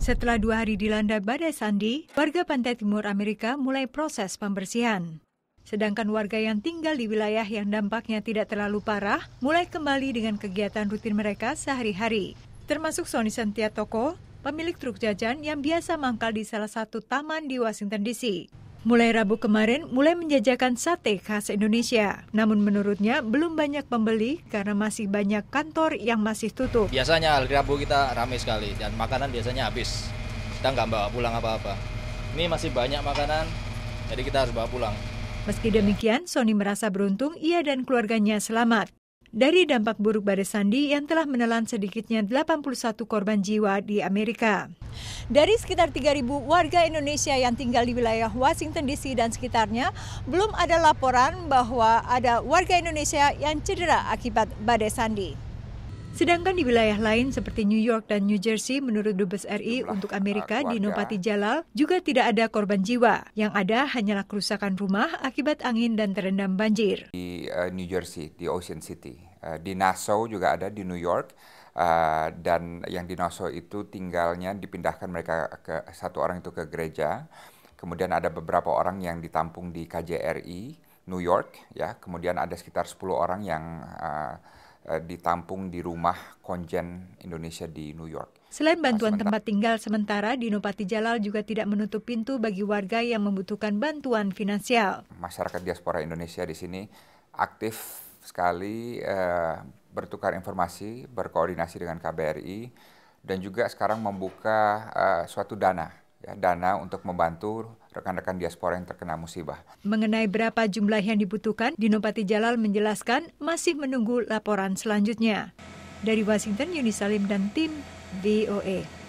Setelah dua hari dilanda badai Sandi, warga pantai timur Amerika mulai proses pembersihan. Sedangkan warga yang tinggal di wilayah yang dampaknya tidak terlalu parah, mulai kembali dengan kegiatan rutin mereka sehari-hari. Termasuk Sony Santiatoko, pemilik truk jajan yang biasa mangkal di salah satu taman di Washington DC mulai Rabu kemarin mulai menjajakan sate khas Indonesia. Namun menurutnya belum banyak pembeli karena masih banyak kantor yang masih tutup. Biasanya hari Rabu kita ramai sekali dan makanan biasanya habis. Kita nggak bawa pulang apa-apa. Ini masih banyak makanan, jadi kita harus bawa pulang. Meski demikian, Sony merasa beruntung ia dan keluarganya selamat dari dampak buruk badai Sandi yang telah menelan sedikitnya 81 korban jiwa di Amerika. Dari sekitar 3.000 warga Indonesia yang tinggal di wilayah Washington DC dan sekitarnya, belum ada laporan bahwa ada warga Indonesia yang cedera akibat badai Sandi. Sedangkan di wilayah lain seperti New York dan New Jersey, menurut Dubes RI untuk Amerika Dinopati Nopati Jalal juga tidak ada korban jiwa. Yang ada hanyalah kerusakan rumah akibat angin dan terendam banjir. Di uh, New Jersey, di Ocean City, Eh, di Nassau juga ada di New York uh, dan yang di Nassau itu tinggalnya dipindahkan mereka ke satu orang itu ke gereja kemudian ada beberapa orang yang ditampung di KJRI New York ya kemudian ada sekitar 10 orang yang uh, ditampung di rumah konjen Indonesia di New York. Selain nah, bantuan sementara, tempat tinggal sementara, Dinopati Jalal juga tidak menutup pintu bagi warga yang membutuhkan bantuan finansial. Masyarakat diaspora Indonesia di sini aktif sekali uh, bertukar informasi, berkoordinasi dengan KBRI, dan juga sekarang membuka uh, suatu dana, ya, dana untuk membantu rekan-rekan diaspora yang terkena musibah. Mengenai berapa jumlah yang dibutuhkan, Dinopati Jalal menjelaskan masih menunggu laporan selanjutnya. Dari Washington, Yuni Salim dan tim VOA. E.